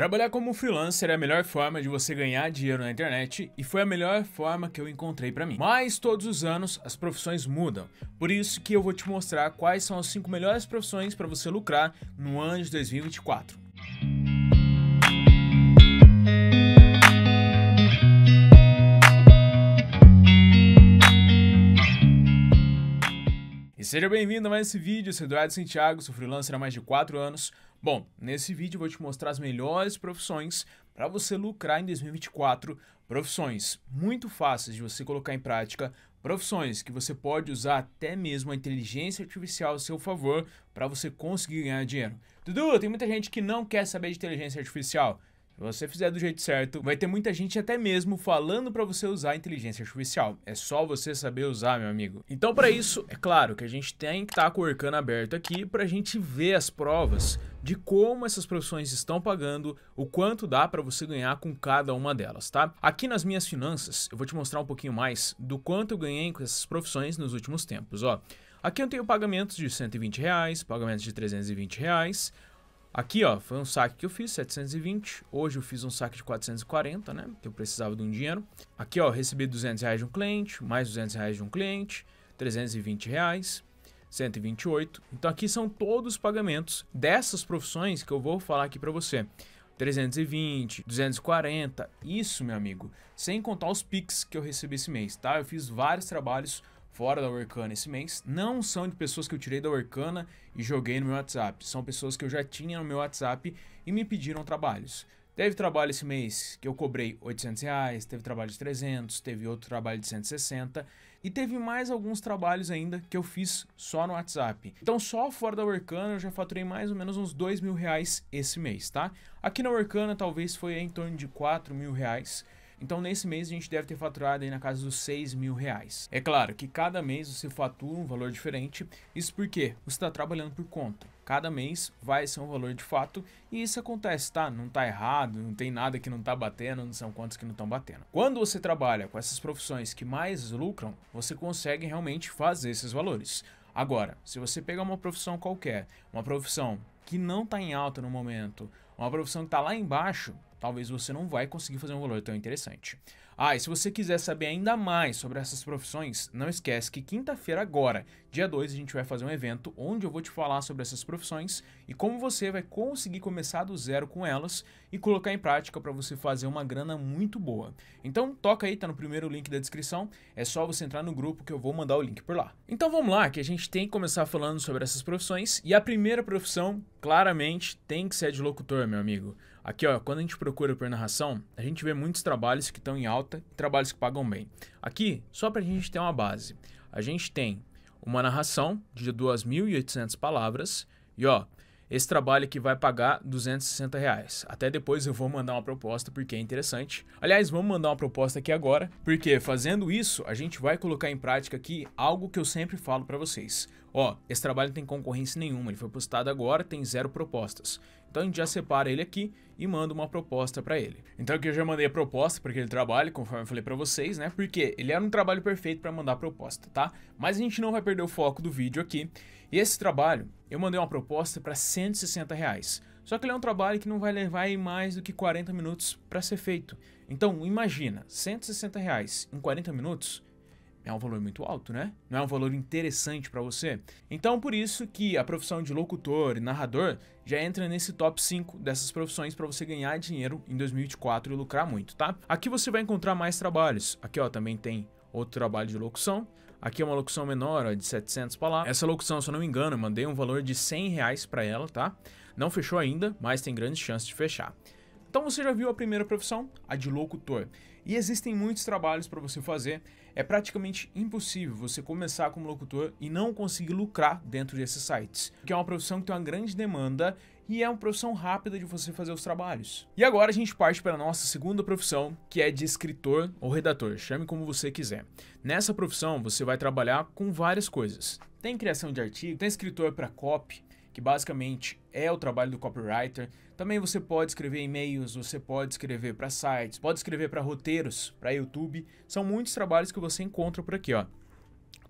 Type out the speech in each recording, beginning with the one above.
Trabalhar como freelancer é a melhor forma de você ganhar dinheiro na internet e foi a melhor forma que eu encontrei para mim. Mas todos os anos as profissões mudam, por isso que eu vou te mostrar quais são as 5 melhores profissões para você lucrar no ano de 2024. E seja bem-vindo a mais esse vídeo, eu sou Eduardo Santiago, sou freelancer há mais de 4 anos, Bom, nesse vídeo eu vou te mostrar as melhores profissões para você lucrar em 2024. Profissões muito fáceis de você colocar em prática, profissões que você pode usar até mesmo a inteligência artificial a seu favor para você conseguir ganhar dinheiro. Dudu, tem muita gente que não quer saber de inteligência artificial. Se você fizer do jeito certo, vai ter muita gente até mesmo falando para você usar a inteligência artificial. É só você saber usar, meu amigo. Então, para isso, é claro que a gente tem que estar tá com o Orkana aberto aqui para a gente ver as provas de como essas profissões estão pagando, o quanto dá para você ganhar com cada uma delas, tá? Aqui nas minhas finanças, eu vou te mostrar um pouquinho mais do quanto eu ganhei com essas profissões nos últimos tempos, ó. Aqui eu tenho pagamentos de 120 reais, pagamentos de 320 reais, Aqui, ó, foi um saque que eu fiz, 720. Hoje eu fiz um saque de 440, né? Que eu precisava de um dinheiro. Aqui, ó, recebi 200 reais de um cliente, mais 200 reais de um cliente, 320 reais, 128. Então aqui são todos os pagamentos dessas profissões que eu vou falar aqui para você. 320, 240, isso, meu amigo. Sem contar os PIX que eu recebi esse mês, tá? Eu fiz vários trabalhos fora da Workana esse mês não são de pessoas que eu tirei da Workana e joguei no meu WhatsApp. São pessoas que eu já tinha no meu WhatsApp e me pediram trabalhos. Teve trabalho esse mês que eu cobrei 800 reais, teve trabalho de 300, teve outro trabalho de 160 e teve mais alguns trabalhos ainda que eu fiz só no WhatsApp. Então só fora da Workana eu já faturei mais ou menos uns 2 mil reais esse mês, tá? Aqui na Workana talvez foi em torno de 4 mil reais. Então nesse mês a gente deve ter faturado aí na casa dos 6 mil reais. É claro que cada mês você fatura um valor diferente, isso porque você está trabalhando por conta. Cada mês vai ser um valor de fato e isso acontece, tá? Não tá errado, não tem nada que não tá batendo, não são contas que não estão batendo. Quando você trabalha com essas profissões que mais lucram, você consegue realmente fazer esses valores. Agora, se você pegar uma profissão qualquer, uma profissão que não está em alta no momento, uma profissão que está lá embaixo, talvez você não vai conseguir fazer um valor tão interessante. Ah, e se você quiser saber ainda mais sobre essas profissões, não esquece que quinta-feira agora, dia 2, a gente vai fazer um evento onde eu vou te falar sobre essas profissões e como você vai conseguir começar do zero com elas e colocar em prática para você fazer uma grana muito boa. Então toca aí, tá no primeiro link da descrição, é só você entrar no grupo que eu vou mandar o link por lá. Então vamos lá, que a gente tem que começar falando sobre essas profissões e a primeira profissão, claramente, tem que ser de locutor, meu amigo. Aqui, ó, quando a gente procura por narração, a gente vê muitos trabalhos que estão em alta e trabalhos que pagam bem. Aqui, só para a gente ter uma base, a gente tem uma narração de 2.800 palavras e, ó, esse trabalho aqui vai pagar 260 reais. Até depois eu vou mandar uma proposta porque é interessante. Aliás, vamos mandar uma proposta aqui agora, porque fazendo isso a gente vai colocar em prática aqui algo que eu sempre falo para vocês. Ó, esse trabalho não tem concorrência nenhuma, ele foi postado agora, tem zero propostas. Então a gente já separa ele aqui e manda uma proposta para ele. Então aqui eu já mandei a proposta para aquele trabalho, conforme eu falei para vocês, né? Porque ele era um trabalho perfeito para mandar a proposta, tá? Mas a gente não vai perder o foco do vídeo aqui. E esse trabalho, eu mandei uma proposta para 160 reais. Só que ele é um trabalho que não vai levar mais do que 40 minutos para ser feito. Então imagina, 160 reais em 40 minutos é um valor muito alto, né? Não é um valor interessante para você? Então, por isso que a profissão de locutor e narrador já entra nesse top 5 dessas profissões para você ganhar dinheiro em 2024 e lucrar muito, tá? Aqui você vai encontrar mais trabalhos. Aqui, ó, também tem outro trabalho de locução. Aqui é uma locução menor, ó, de 700 palavras. Essa locução, se eu não me engano, eu mandei um valor de 100 reais para ela, tá? Não fechou ainda, mas tem grandes chances de fechar. Então você já viu a primeira profissão, a de locutor. E existem muitos trabalhos para você fazer. É praticamente impossível você começar como locutor e não conseguir lucrar dentro desses sites, que é uma profissão que tem uma grande demanda e é uma profissão rápida de você fazer os trabalhos. E agora a gente parte para a nossa segunda profissão, que é de escritor ou redator, chame como você quiser. Nessa profissão você vai trabalhar com várias coisas. Tem criação de artigo, tem escritor para copy, que basicamente é o trabalho do copywriter. Também você pode escrever e-mails, você pode escrever para sites, pode escrever para roteiros, para YouTube. São muitos trabalhos que você encontra por aqui, ó.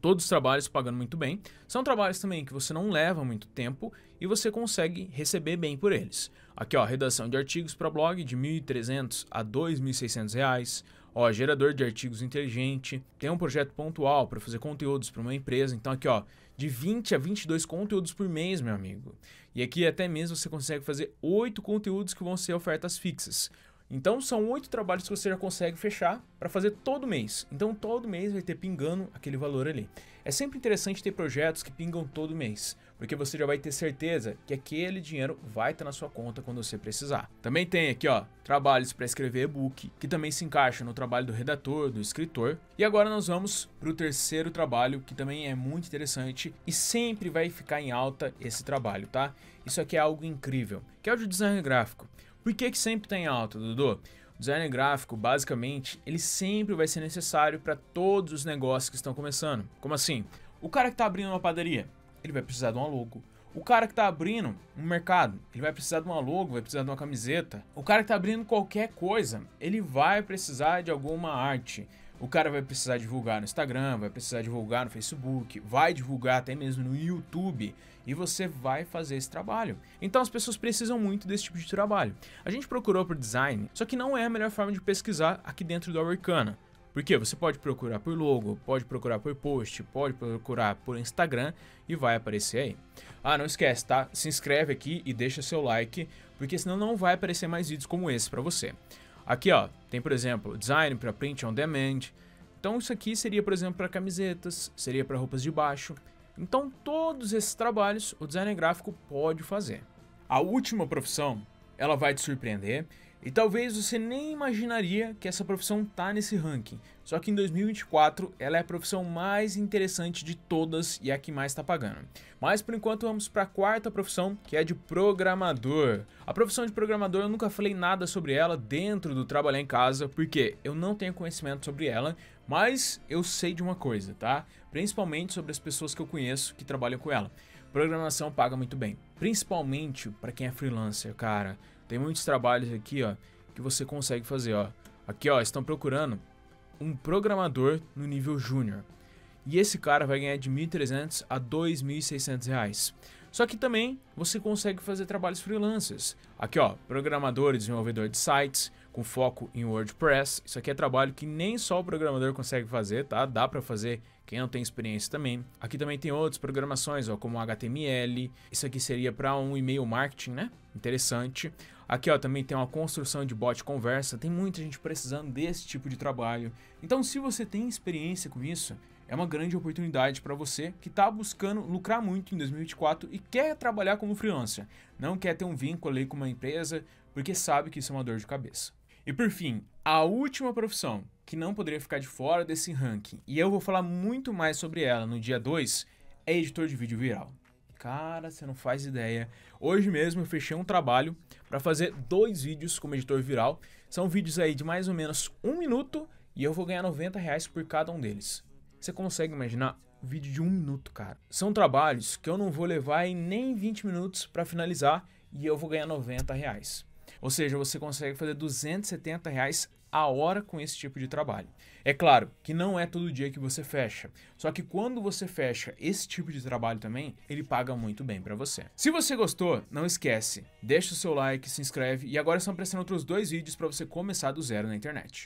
Todos os trabalhos pagando muito bem. São trabalhos também que você não leva muito tempo e você consegue receber bem por eles. Aqui, ó, redação de artigos para blog de 1.300 a 2.600 reais. Ó, gerador de artigos inteligente. Tem um projeto pontual para fazer conteúdos para uma empresa. Então, aqui, ó, de 20 a 22 conteúdos por mês, meu amigo. E aqui até mesmo você consegue fazer 8 conteúdos que vão ser ofertas fixas. Então são oito trabalhos que você já consegue fechar para fazer todo mês. Então todo mês vai ter pingando aquele valor ali. É sempre interessante ter projetos que pingam todo mês porque você já vai ter certeza que aquele dinheiro vai estar tá na sua conta quando você precisar. Também tem aqui, ó, trabalhos para escrever e-book, que também se encaixa no trabalho do redator, do escritor. E agora nós vamos para o terceiro trabalho, que também é muito interessante e sempre vai ficar em alta esse trabalho, tá? Isso aqui é algo incrível, que é o de design gráfico. Por que, que sempre tem tá alta, Dudu? design gráfico, basicamente, ele sempre vai ser necessário para todos os negócios que estão começando. Como assim? O cara que está abrindo uma padaria, ele vai precisar de uma logo. O cara que tá abrindo um mercado, ele vai precisar de uma logo, vai precisar de uma camiseta. O cara que tá abrindo qualquer coisa, ele vai precisar de alguma arte. O cara vai precisar divulgar no Instagram, vai precisar divulgar no Facebook, vai divulgar até mesmo no YouTube e você vai fazer esse trabalho. Então as pessoas precisam muito desse tipo de trabalho. A gente procurou por design, só que não é a melhor forma de pesquisar aqui dentro do Americana. Porque você pode procurar por logo, pode procurar por post, pode procurar por Instagram e vai aparecer aí. Ah, não esquece, tá? Se inscreve aqui e deixa seu like, porque senão não vai aparecer mais vídeos como esse para você. Aqui, ó, tem por exemplo, design para print on demand. Então isso aqui seria, por exemplo, para camisetas, seria para roupas de baixo. Então todos esses trabalhos o designer gráfico pode fazer. A última profissão, ela vai te surpreender e talvez você nem imaginaria que essa profissão tá nesse ranking. Só que em 2024 ela é a profissão mais interessante de todas e é a que mais está pagando. Mas por enquanto vamos para a quarta profissão, que é de programador. A profissão de programador eu nunca falei nada sobre ela dentro do trabalhar em casa, porque eu não tenho conhecimento sobre ela, mas eu sei de uma coisa, tá? Principalmente sobre as pessoas que eu conheço que trabalham com ela. Programação paga muito bem, principalmente para quem é freelancer, cara. Tem muitos trabalhos aqui, ó, que você consegue fazer, ó. Aqui, ó, estão procurando um programador no nível júnior. E esse cara vai ganhar de 1.300 a 2.600 reais. Só que também você consegue fazer trabalhos freelancers. Aqui, ó, programador e desenvolvedor de sites com foco em WordPress. Isso aqui é trabalho que nem só o programador consegue fazer, tá? Dá para fazer quem não tem experiência também. Aqui também tem outras programações, ó, como HTML. Isso aqui seria para um e-mail marketing, né? Interessante. Aqui ó, também tem uma construção de bot conversa, tem muita gente precisando desse tipo de trabalho. Então se você tem experiência com isso, é uma grande oportunidade para você que está buscando lucrar muito em 2024 e quer trabalhar como freelancer, não quer ter um vínculo ali com uma empresa porque sabe que isso é uma dor de cabeça. E por fim, a última profissão que não poderia ficar de fora desse ranking, e eu vou falar muito mais sobre ela no dia 2, é editor de vídeo viral. Cara, você não faz ideia. Hoje mesmo eu fechei um trabalho para fazer dois vídeos como editor viral. São vídeos aí de mais ou menos um minuto e eu vou ganhar 90 reais por cada um deles. Você consegue imaginar? Vídeo de um minuto, cara. São trabalhos que eu não vou levar em nem 20 minutos para finalizar e eu vou ganhar 90 reais. Ou seja, você consegue fazer 270 reais a hora com esse tipo de trabalho. É claro que não é todo dia que você fecha, só que quando você fecha esse tipo de trabalho também, ele paga muito bem para você. Se você gostou, não esquece, deixa o seu like, se inscreve e agora estão prestando outros dois vídeos para você começar do zero na internet.